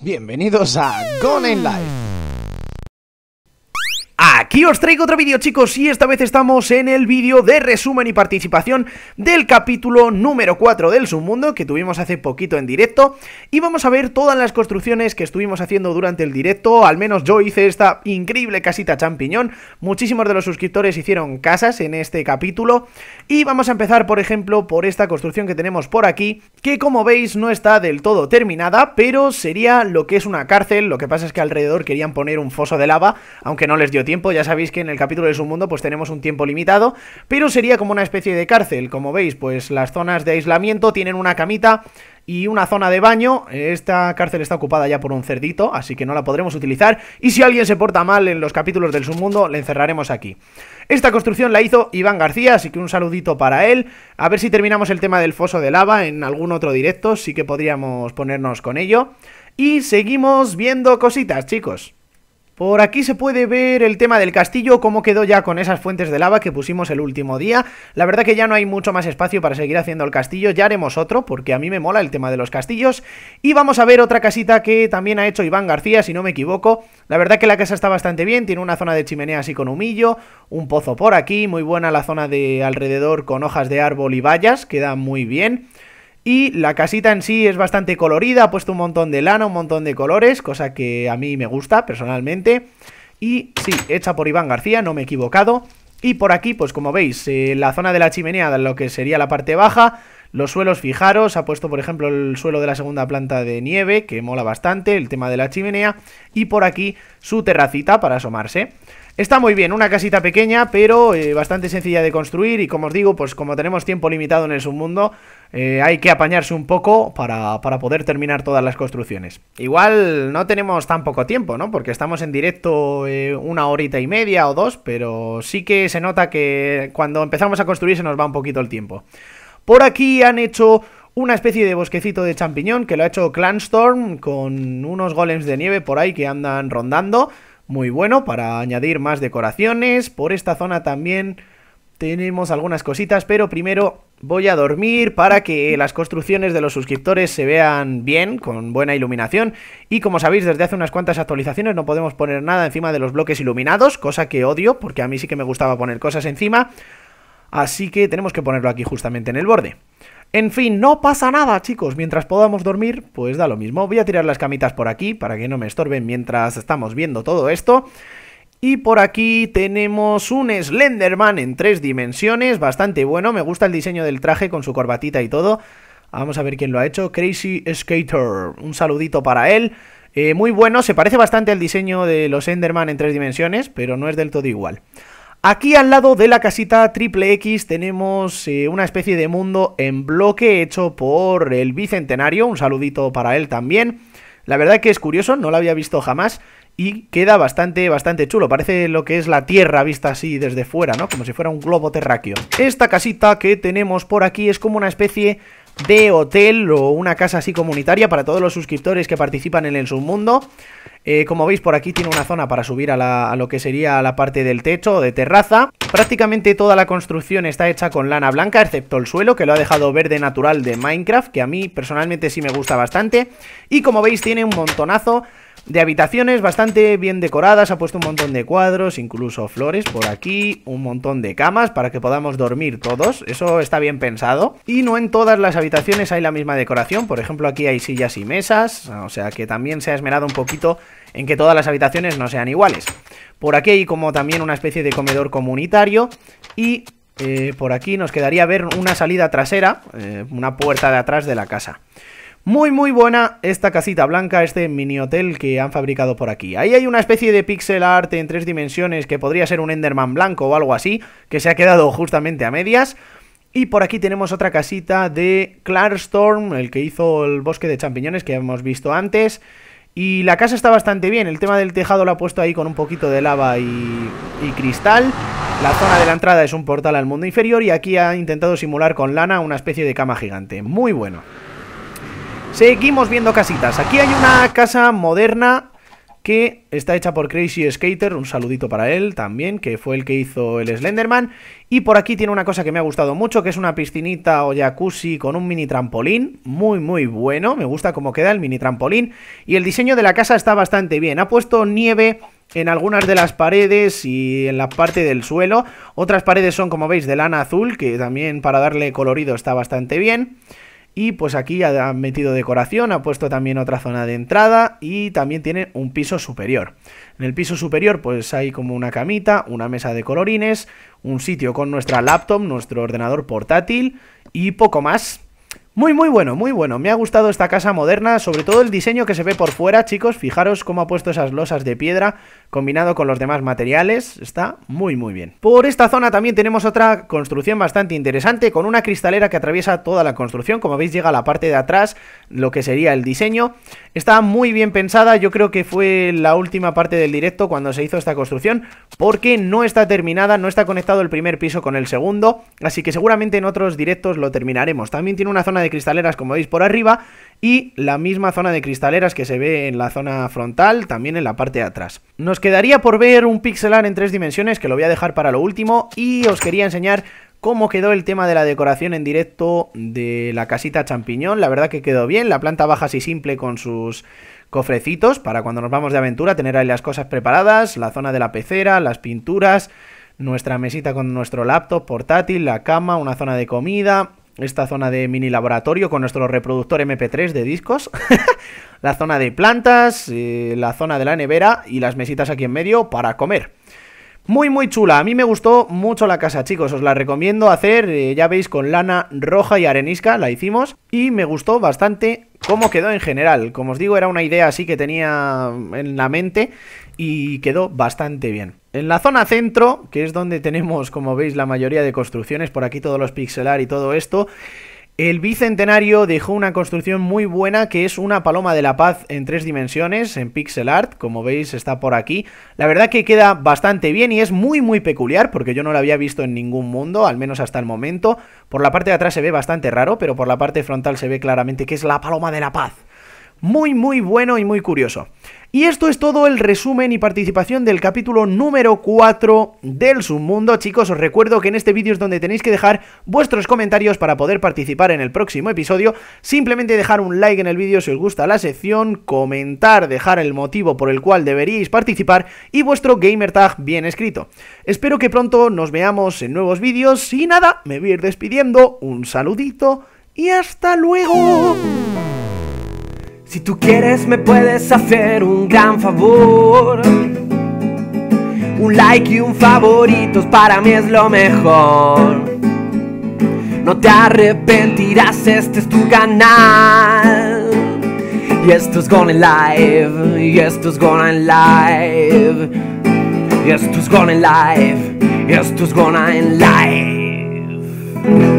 Bienvenidos a Gone in Life. Y os traigo otro vídeo chicos y esta vez estamos en el vídeo de resumen y participación del capítulo número 4 del submundo que tuvimos hace poquito en directo y vamos a ver todas las construcciones que estuvimos haciendo durante el directo, al menos yo hice esta increíble casita champiñón, muchísimos de los suscriptores hicieron casas en este capítulo y vamos a empezar por ejemplo por esta construcción que tenemos por aquí que como veis no está del todo terminada pero sería lo que es una cárcel, lo que pasa es que alrededor querían poner un foso de lava aunque no les dio tiempo, ya sabéis que en el capítulo de su mundo pues tenemos un tiempo limitado, pero sería como una especie de cárcel, como veis, pues las zonas de aislamiento tienen una camita y una zona de baño. Esta cárcel está ocupada ya por un cerdito, así que no la podremos utilizar. Y si alguien se porta mal en los capítulos del submundo, le encerraremos aquí. Esta construcción la hizo Iván García, así que un saludito para él. A ver si terminamos el tema del foso de lava en algún otro directo, sí que podríamos ponernos con ello. Y seguimos viendo cositas, chicos. Por aquí se puede ver el tema del castillo, cómo quedó ya con esas fuentes de lava que pusimos el último día. La verdad que ya no hay mucho más espacio para seguir haciendo el castillo, ya haremos otro, porque a mí me mola el tema de los castillos. Y vamos a ver otra casita que también ha hecho Iván García, si no me equivoco. La verdad que la casa está bastante bien, tiene una zona de chimenea así con humillo, un pozo por aquí, muy buena la zona de alrededor con hojas de árbol y vallas, queda muy bien. Y la casita en sí es bastante colorida, ha puesto un montón de lana, un montón de colores, cosa que a mí me gusta personalmente. Y sí, hecha por Iván García, no me he equivocado. Y por aquí, pues como veis, eh, la zona de la chimenea, lo que sería la parte baja, los suelos, fijaros, ha puesto por ejemplo el suelo de la segunda planta de nieve, que mola bastante, el tema de la chimenea, y por aquí su terracita para asomarse. Está muy bien, una casita pequeña, pero eh, bastante sencilla de construir y como os digo, pues como tenemos tiempo limitado en el submundo, eh, hay que apañarse un poco para, poder terminar todas las construcciones. Igual no tenemos tan poco tiempo, ¿no? Porque estamos en directo eh, una horita y media o dos, pero sí que se nota que cuando empezamos a construir se nos va un poquito el tiempo. Por aquí han hecho una especie de bosquecito de champiñón que lo ha hecho Clanstorm con unos golems de nieve por ahí que andan rondando. Muy bueno para añadir más decoraciones. Por esta zona también tenemos algunas cositas, pero primero voy a dormir para que las construcciones de los suscriptores se vean bien, con buena iluminación. Y como sabéis, desde hace unas cuantas actualizaciones no podemos poner nada encima de los bloques iluminados, cosa que odio, porque a mí sí que me gustaba poner cosas encima. Así que tenemos que ponerlo aquí justamente en el borde. En fin, no pasa nada, chicos. Mientras podamos dormir, pues da lo mismo. Voy a tirar las camitas por aquí para que no me estorben mientras estamos viendo todo esto. Y por aquí tenemos un Slenderman en tres dimensiones, bastante bueno. Me gusta el diseño del traje con su corbatita y todo. Vamos a ver quién lo ha hecho. Crazy Skater. Un saludito para él. Eh, muy bueno, se parece bastante al diseño de los Enderman en tres dimensiones, pero no es del todo igual. Aquí al lado de la casita triple X tenemos eh, una especie de mundo en bloque hecho por el Bicentenario, un saludito para él también. La verdad que es curioso, no lo había visto jamás y queda bastante, bastante chulo. Parece lo que es la Tierra vista así desde fuera, ¿no? Como si fuera un globo terráqueo. Esta casita que tenemos por aquí es como una especie de hotel o una casa así comunitaria para todos los suscriptores que participan en el submundo. Eh, como veis por aquí tiene una zona para subir a, a lo que sería la parte del techo o de terraza. Prácticamente toda la construcción está hecha con lana blanca, excepto el suelo, que lo ha dejado verde natural de Minecraft, que a mí personalmente sí me gusta bastante. Y como veis tiene un montonazo de habitaciones bastante bien decoradas, ha puesto un montón de cuadros, incluso flores por aquí, un montón de camas para que podamos dormir todos, eso está bien pensado. Y no en todas las habitaciones hay la misma decoración, por ejemplo aquí hay sillas y mesas, o sea que también se ha esmerado un poquito en que todas las habitaciones no sean iguales. Por aquí hay como también una especie de comedor comunitario y eh, por aquí nos quedaría ver una salida trasera, eh, una puerta de atrás de la casa. Muy muy buena esta casita blanca, este mini hotel que han fabricado por aquí. Ahí hay una especie de pixel art en tres dimensiones que podría ser un Enderman blanco o algo así, que se ha quedado justamente a medias. Y por aquí tenemos otra casita de Clarstorm, el que hizo el bosque de champiñones que hemos visto antes. Y la casa está bastante bien, el tema del tejado lo ha puesto ahí con un poquito de lava y, y cristal. La zona de la entrada es un portal al mundo inferior y aquí ha intentado simular con lana una especie de cama gigante. Muy bueno. Seguimos viendo casitas. Aquí hay una casa moderna que está hecha por Crazy Skater, un saludito para él también, que fue el que hizo el Slenderman. Y por aquí tiene una cosa que me ha gustado mucho, que es una piscinita o jacuzzi con un mini trampolín, muy muy bueno, me gusta cómo queda el mini trampolín. Y el diseño de la casa está bastante bien, ha puesto nieve en algunas de las paredes y en la parte del suelo. Otras paredes son, como veis, de lana azul, que también para darle colorido está bastante bien. Y pues aquí ha metido decoración, ha puesto también otra zona de entrada y también tiene un piso superior. En el piso superior pues hay como una camita, una mesa de colorines, un sitio con nuestra laptop, nuestro ordenador portátil y poco más. Muy, muy bueno, muy bueno. Me ha gustado esta casa moderna, sobre todo el diseño que se ve por fuera, chicos. Fijaros cómo ha puesto esas losas de piedra combinado con los demás materiales. Está muy, muy bien. Por esta zona también tenemos otra construcción bastante interesante, con una cristalera que atraviesa toda la construcción. Como veis, llega a la parte de atrás, lo que sería el diseño. Está muy bien pensada. Yo creo que fue la última parte del directo cuando se hizo esta construcción, porque no está terminada, no está conectado el primer piso con el segundo. Así que seguramente en otros directos lo terminaremos. También tiene una zona de cristaleras, como veis por arriba, y la misma zona de cristaleras que se ve en la zona frontal, también en la parte de atrás. Nos quedaría por ver un pixelar en tres dimensiones, que lo voy a dejar para lo último, y os quería enseñar cómo quedó el tema de la decoración en directo de la casita champiñón. La verdad que quedó bien, la planta baja así simple con sus cofrecitos para cuando nos vamos de aventura tener ahí las cosas preparadas, la zona de la pecera, las pinturas, nuestra mesita con nuestro laptop portátil, la cama, una zona de comida, esta zona de mini laboratorio con nuestro reproductor MP3 de discos, la zona de plantas, eh, la zona de la nevera y las mesitas aquí en medio para comer. Muy muy chula, a mí me gustó mucho la casa chicos, os la recomiendo hacer, eh, ya veis con lana roja y arenisca, la hicimos y me gustó bastante cómo quedó en general, como os digo era una idea así que tenía en la mente y quedó bastante bien. En la zona centro, que es donde tenemos, como veis, la mayoría de construcciones, por aquí todos los art y todo esto, el Bicentenario dejó una construcción muy buena que es una paloma de la paz en tres dimensiones, en pixel art, como veis está por aquí. La verdad que queda bastante bien y es muy muy peculiar porque yo no la había visto en ningún mundo, al menos hasta el momento. Por la parte de atrás se ve bastante raro, pero por la parte frontal se ve claramente que es la paloma de la paz muy muy bueno y muy curioso. Y esto es todo el resumen y participación del capítulo número 4 del submundo. Chicos, os recuerdo que en este vídeo es donde tenéis que dejar vuestros comentarios para poder participar en el próximo episodio. Simplemente dejar un like en el vídeo si os gusta la sección, comentar, dejar el motivo por el cual deberíais participar y vuestro gamer tag bien escrito. Espero que pronto nos veamos en nuevos vídeos y nada, me voy a ir despidiendo, un saludito y hasta luego. Si tú quieres me puedes hacer un gran favor. Un like y un favoritos para mí es lo mejor. No te arrepentirás, este es tu canal. Y esto es Live, y esto es Gone Live. Y esto es Gone Live, y esto es Gone Live.